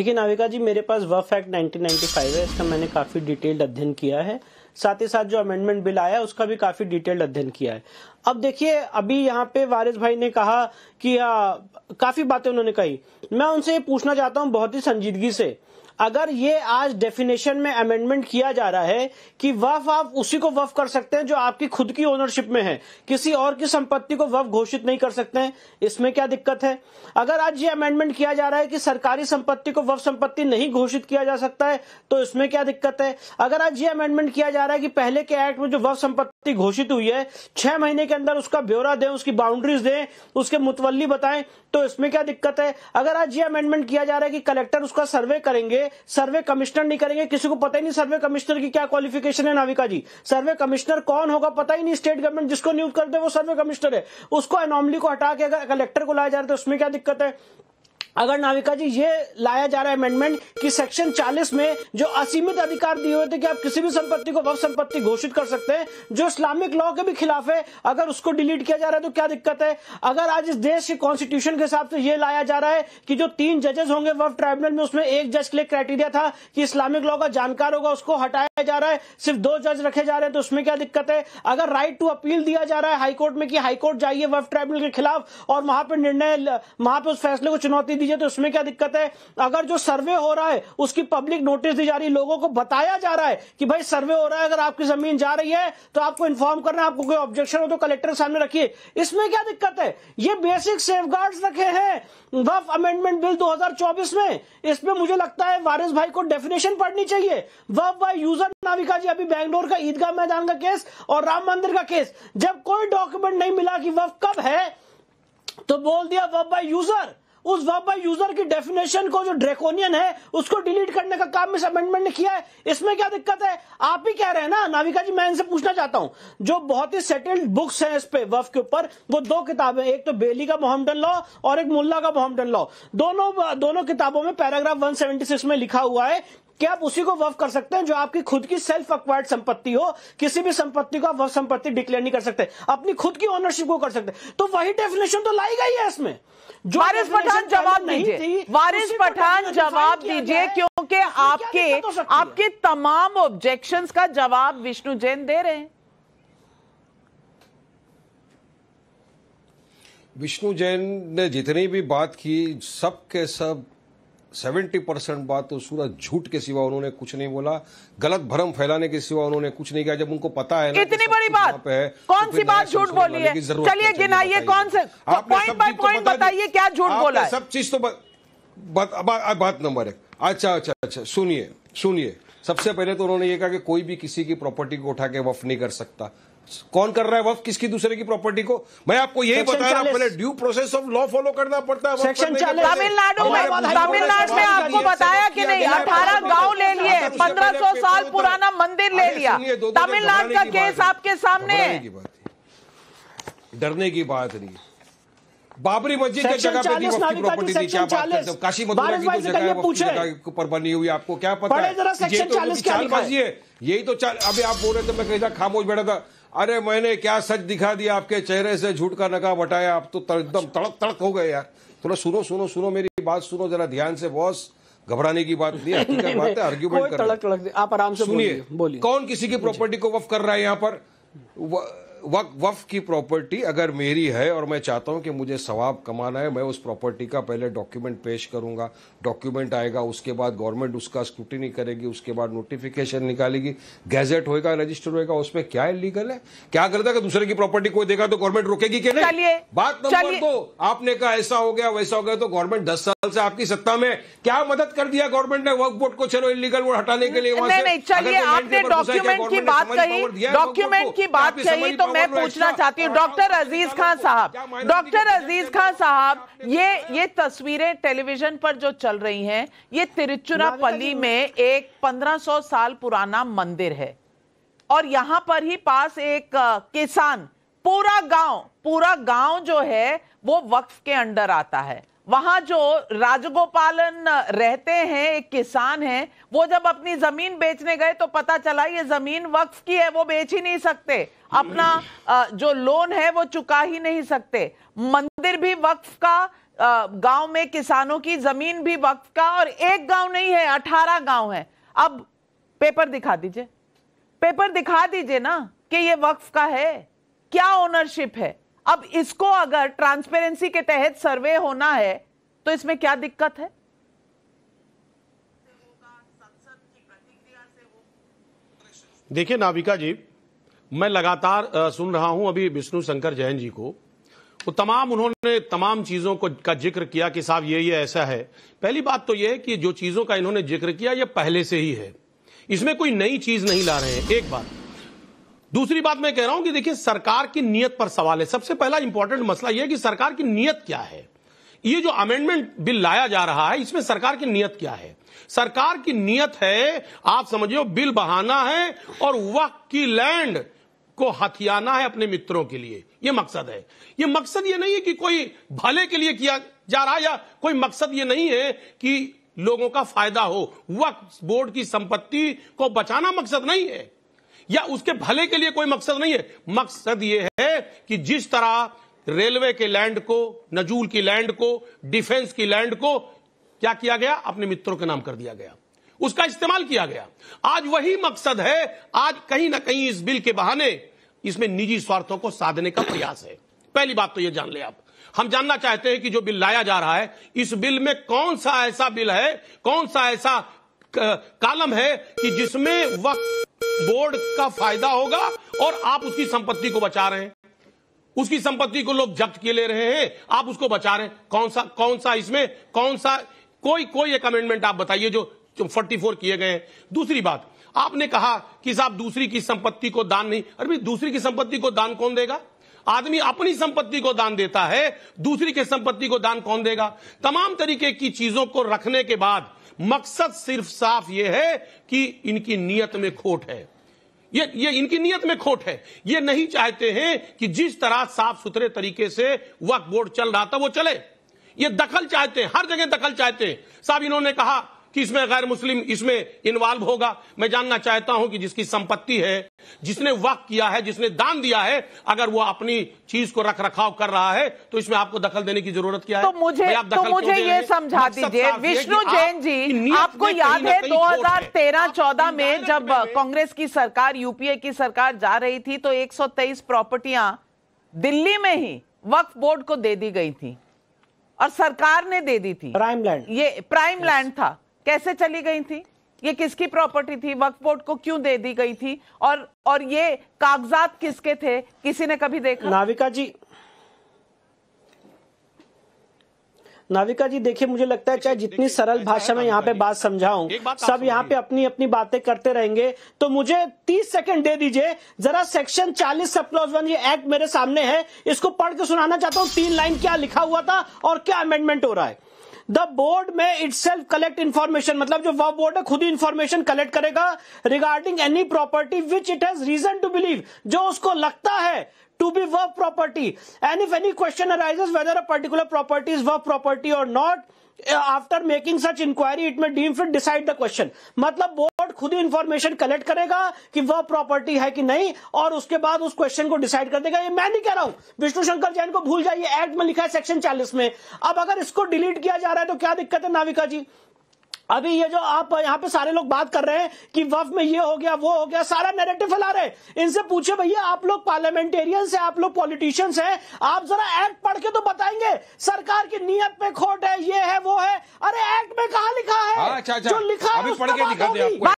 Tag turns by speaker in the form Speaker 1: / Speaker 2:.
Speaker 1: देखिए नाविका जी मेरे पास वफ एक्ट 1995 है इसका मैंने काफ़ी डिटेल्ड अध्ययन किया है साथ ही साथ जो अमेंडमेंट बिल आया उसका भी काफ़ी डिटेल्ड अध्ययन किया है अब देखिए अभी यहाँ पे वारिस भाई ने कहा कि काफ़ी बातें उन्होंने कही मैं उनसे ये पूछना चाहता हूँ बहुत ही संजीदगी से अगर ये आज डेफिनेशन में अमेंडमेंट किया जा रहा है कि वफ आप उसी को वफ कर सकते हैं जो आपकी खुद की ओनरशिप में है किसी और की संपत्ति को वफ घोषित नहीं कर सकते हैं इसमें क्या दिक्कत है अगर आज ये अमेंडमेंट किया जा रहा है कि सरकारी संपत्ति को वफ संपत्ति नहीं घोषित किया जा सकता है तो इसमें क्या दिक्कत है अगर आज ये अमेंडमेंट किया जा रहा है कि पहले के एक्ट में जो वफ संपत्ति घोषित हुई है छह महीने के अंदर उसका ब्यौरा दें उसकी बाउंड्रीज दें उसके मुतवली बताएं तो इसमें क्या दिक्कत है अगर आज ये अमेंडमेंट किया जा रहा है कि कलेक्टर उसका सर्वे करेंगे सर्वे कमिश्नर नहीं करेंगे किसी को पता ही नहीं सर्वे कमिश्नर की क्या क्वालिफिकेशन है नाविका जी सर्वे कमिश्नर कौन होगा पता ही नहीं स्टेट गवर्नमेंट जिसको नियुक्त करते वो सर्वे कमिश्नर है उसको एनॉमली को हटा के अगर कलेक्टर को लाया जा रहा है तो उसमें क्या दिक्कत है अगर नाविका जी ये लाया जा रहा है अमेंडमेंट कि सेक्शन 40 में जो असीमित अधिकार दिए हुए थे कि आप किसी भी संपत्ति को वफ संपत्ति घोषित कर सकते हैं जो इस्लामिक लॉ के भी खिलाफ है अगर उसको डिलीट किया जा रहा है तो क्या दिक्कत है अगर आज इस देश के कॉन्स्टिट्यूशन के हिसाब से ये लाया जा रहा है कि जो तीन जजेस होंगे वफ ट्राइब्यूनल में उसमें एक जज के लिए क्राइटेरिया था कि इस्लामिक लॉ का जानकार होगा उसको हटाया जा रहा है सिर्फ दो जज रखे जा रहे हैं तो उसमें क्या दिक्कत है अगर राइट टू अपील दिया जा रहा है हाईकोर्ट में कि हाईकोर्ट जाइए वफ ट्राइब्यूनल के खिलाफ और वहां पर निर्णय वहां पर उस फैसले को चुनौती दीजिए तो उसमें क्या दिक्कत है अगर जो सर्वे हो रहा है उसकी पब्लिक नोटिस दी जा रही है लोगों को बताया जा रहा है कि भाई सर्वे हो रहा है अगर आपकी जमीन जा रही है तो आपको इन्फॉर्म करना है आपको कोई ऑब्जेक्शन हो तो कलेक्टर सामने रखिए इसमें क्या दिक्कत है ये बेसिक सेफ रखे हैं वफ अमेंडमेंट बिल दो में इसमें मुझे लगता है वारिस भाई को डेफिनेशन पढ़नी चाहिए वफ बाई यूजर नाविका जी अभी बैंगलोर का ईदगाह मैदान का केस और राम मंदिर का केस जब कोई डॉक्यूमेंट नहीं मिला कि वफ कब है तो बोल दिया वफ बाय यूजर उस वर्ब यूजर की डेफिनेशन को जो ड्रेकोनियन है उसको डिलीट करने का काम इस अमेंडमेंट ने किया है इसमें क्या दिक्कत है आप ही कह रहे हैं ना नाविका जी मैं इनसे पूछना चाहता हूं जो बहुत ही सेटल्ड बुक्स हैं इस पे वफ के ऊपर वो दो किताबें एक तो बेली का मोहम्मडन लॉ और एक मुल्ला का मोहम्मडन लॉ दोनों दोनों किताबों में पैराग्राफ 176 में लिखा हुआ है कि आप उसी को वफ कर सकते हैं जो आपकी खुद की सेल्फ अक्वायर्ड संपत्ति हो किसी भी संपत्ति को आप वफ संपत्ति डिक्लेयर नहीं कर सकते अपनी खुद की ओनरशिप को कर सकते तो वही
Speaker 2: डेफिनेशन तो लाई गई है इसमें जो वारिस पठान जवाब दीजिए वारिस पठान जवाब दीजिए क्योंकि तो आपके आपके तमाम ऑब्जेक्शन का जवाब विष्णु जैन दे रहे हैं
Speaker 3: विष्णु जैन ने जितनी भी बात की सब के सब सेवेंटी परसेंट बात तो सूरज झूठ के सिवा उन्होंने कुछ नहीं बोला गलत भ्रम फैलाने के सिवा उन्होंने कुछ नहीं किया जब उनको पता है इतनी बड़ी बात है तो कौन सी बात झूठ बोली है चलिए गिनाइए कौन से पॉइंट बाय
Speaker 2: पॉइंट बताइए क्या झूठ बोला सब
Speaker 3: चीज तो बात नंबर एक अच्छा अच्छा अच्छा सुनिए सुनिए सबसे पहले तो उन्होंने ये कहा कि कोई भी किसी की प्रॉपर्टी को उठा के वफ नहीं कर सकता कौन कर रहा है वफ किसकी दूसरे की प्रॉपर्टी को मैं आपको यही बता रहा हूँ पहले due process of law follow करना पड़ता है सेक्शन तमिलनाडु में तमिलनाडु में आपको बताया कि नहीं अठारह गांव ले लिए तो पंद्रह सौ साल तो पुराना मंदिर ले लिया तमिलनाडु का केस आपके सामने डरने की बात नहीं बाबरी मस्जिद के जगह पे वक्त की प्रॉपर्टी थी क्या बात है काशी मथुरा की तो जगह है पर बनी हुई आपको क्या पता है यही तो चाल अभी आप बोल रहे थे मैं कहीं खामोश बैठा था अरे मैंने क्या सच दिखा दिया आपके चेहरे से झूठ का नकाब हटाया आप तो एकदम अच्छा। तड़क तड़क हो गए यार थोड़ा सुनो सुनो सुनो मेरी बात सुनो जरा ध्यान से बॉस घबराने की बात नहीं हकीकत बात है आर्ग्यूमेंट कर
Speaker 1: आप आराम से सुनिए कौन किसी की प्रॉपर्टी
Speaker 3: को वफ कर रहा है यहाँ पर वक, वफ की प्रॉपर्टी अगर मेरी है और मैं चाहता हूं कि मुझे सवाब कमाना है मैं उस प्रॉपर्टी का पहले डॉक्यूमेंट पेश करूंगा डॉक्यूमेंट आएगा उसके बाद गवर्नमेंट उसका स्क्रूटनी करेगी उसके बाद नोटिफिकेशन निकालेगी गैजेट होएगा रजिस्टर होएगा उसमें क्या इलीगल है क्या करता है कि दूसरे की प्रॉपर्टी कोई देगा तो गवर्नमेंट रोकेगी कि नहीं बात नंबर दो आपने कहा ऐसा हो गया वैसा हो गया तो गवर्नमेंट दस साल से आपकी सत्ता में क्या मदद कर दिया गवर्नमेंट ने वर्क बोर्ड को चलो इलीगल वोट हटाने के लिए डॉक्यूमेंट की बात कही डॉक्यूमेंट
Speaker 2: की बात कही तो मैं पूछना चाहती हूँ डॉक्टर अजीज खान साहब डॉक्टर अजीज खान साहब ये ये तस्वीरें टेलीविजन पर जो चल रही हैं ये तिरुचुरापल्ली में एक 1500 साल पुराना मंदिर है और यहाँ पर ही पास एक किसान पूरा गांव पूरा गांव जो है वो वक्फ के अंडर आता है वहां जो राजगोपालन रहते हैं एक किसान है वो जब अपनी जमीन बेचने गए तो पता चला ये जमीन वक्फ की है वो बेच ही नहीं सकते अपना जो लोन है वो चुका ही नहीं सकते मंदिर भी वक्फ का गांव में किसानों की जमीन भी वक्फ का और एक गांव नहीं है अठारह गांव है अब पेपर दिखा दीजिए पेपर दिखा दीजिए ना कि ये वक्फ का है क्या ओनरशिप है अब इसको अगर ट्रांसपेरेंसी के तहत सर्वे होना है तो इसमें क्या दिक्कत है
Speaker 4: देखिए नाविका जी मैं लगातार सुन रहा हूं अभी विष्णु शंकर जैन जी को तो तमाम उन्होंने तमाम चीजों को का जिक्र किया कि साहब ये ये ऐसा है पहली बात तो ये है कि जो चीजों का इन्होंने जिक्र किया ये पहले से ही है इसमें कोई नई चीज नहीं ला रहे हैं एक बात दूसरी बात मैं कह रहा हूं कि देखिए सरकार की नीयत पर सवाल है सबसे पहला इंपॉर्टेंट मसला यह कि सरकार की नीयत क्या है ये जो अमेंडमेंट बिल लाया जा रहा है इसमें सरकार की नीयत क्या है सरकार की नीयत है आप समझियो बिल बहाना है और वक्त की लैंड को हथियाना है अपने मित्रों के लिए ये मकसद है ये मकसद ये नहीं है कि कोई भले के लिए किया जा रहा है या कोई मकसद ये नहीं है कि लोगों का फायदा हो वक्त बोर्ड की संपत्ति को बचाना मकसद नहीं है या उसके भले के लिए कोई मकसद नहीं है मकसद ये है कि जिस तरह रेलवे के लैंड को नजूल की लैंड को डिफेंस की लैंड को क्या किया गया अपने मित्रों के नाम कर दिया गया उसका इस्तेमाल किया गया आज वही मकसद है आज कहीं ना कहीं इस बिल के बहाने इसमें निजी स्वार्थों को साधने का प्रयास है पहली बात तो यह जान ले आप हम जानना चाहते हैं कि जो बिल लाया जा रहा है इस बिल में कौन सा ऐसा बिल है कौन सा ऐसा कालम है कि जिसमें वक्त बोर्ड का फायदा होगा और आप उसकी संपत्ति को बचा रहे हैं उसकी संपत्ति को लोग जब्त किए ले रहे हैं आप उसको बचा रहे हैं कौन सा कौन सा इसमें कौन सा कोई कोई एक अमेंडमेंट आप बताइए जो फोर्टी फोर किए गए हैं दूसरी बात आपने कहा कि साहब दूसरी की संपत्ति को दान नहीं अरे भाई दूसरी की संपत्ति को दान कौन देगा आदमी अपनी संपत्ति को दान देता है दूसरी की संपत्ति को दान कौन देगा तमाम तरीके की चीजों को रखने के बाद मकसद सिर्फ साफ यह है कि इनकी नीयत में खोट है ये ये इनकी नीयत में खोट है ये नहीं चाहते हैं कि जिस तरह साफ सुथरे तरीके से वक्त बोर्ड चल रहा था वो चले ये दखल चाहते हैं हर जगह दखल चाहते हैं साहब इन्होंने कहा कि इसमें गैर मुस्लिम इसमें इन्वॉल्व होगा मैं जानना चाहता हूं कि जिसकी संपत्ति है जिसने वक्त किया है जिसने दान दिया है अगर वो अपनी चीज को रख रखाव कर रहा है तो इसमें आपको दखल देने की जरूरत क्या है तो मुझे आप तो दखल तो मुझे ये समझा दीजिए विष्णु जैन जी आपको याद है
Speaker 2: 2013-14 में जब कांग्रेस की सरकार यूपीए की सरकार जा रही थी तो 123 प्रॉपर्टियां दिल्ली में ही वक्फ बोर्ड को दे दी गई थी और सरकार ने दे दी थी प्राइम लैंड ये प्राइम लैंड था कैसे चली गई थी ये किसकी प्रॉपर्टी थी वक्फ बोर्ड को क्यों दे दी गई थी और और ये कागजात किसके थे किसी ने कभी देखा नाविका जी
Speaker 1: नाविका जी देखिए मुझे लगता है चाहे जितनी सरल भाषा में यहाँ पे बात समझाऊं सब यहाँ पे अपनी अपनी बातें करते रहेंगे तो मुझे 30 सेकंड दे दीजिए जरा सेक्शन 40 सबक्लॉज वन ये एक्ट मेरे सामने है इसको पढ़ के सुनाना चाहता हूँ तीन लाइन क्या लिखा हुआ था और क्या अमेंडमेंट हो रहा है द बोर्ड में इट सेल्फ कलेक्ट इन्फॉर्मेशन मतलब जो वह बोर्ड है खुद ही इन्फॉर्मेशन कलेक्ट करेगा regarding any property which it has reason to believe जो उसको लगता है to be work property and if any question arises whether a particular property is work property or not after making such inquiry it may deem fit decide the question मतलब board खुद ही information collect करेगा कि वह property है कि नहीं और उसके बाद उस क्वेश्चन को डिसाइड कर देगा ये मैं नहीं कह रहा हूं विष्णु शंकर जैन को भूल जाइए एक्ट में लिखा है सेक्शन चालीस में अब अगर इसको डिलीट किया जा रहा है तो क्या दिक्कत है नाविका जी अभी ये जो आप यहाँ पे सारे लोग बात कर रहे हैं कि वफ में ये हो गया वो हो गया सारा नैरेटिव फैला रहे इनसे पूछे भैया आप लोग पार्लियामेंटेरियंस हैं आप लोग पॉलिटिशियंस हैं आप जरा एक्ट पढ़ के तो बताएंगे सरकार की नियत पे खोट है ये है वो है अरे एक्ट में कहा लिखा है आ, चा,
Speaker 3: चा, जो लिखा है